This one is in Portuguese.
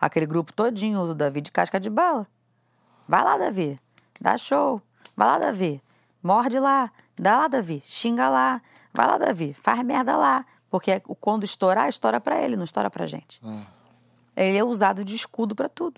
Aquele grupo todinho usa o Davi de casca de bala. Vai lá, Davi. Dá show. Vai lá, Davi. Morde lá. Dá lá, Davi. Xinga lá. Vai lá, Davi. Faz merda lá. Porque quando estourar, estoura para ele, não estoura pra gente. Ah. Ele é usado de escudo para tudo.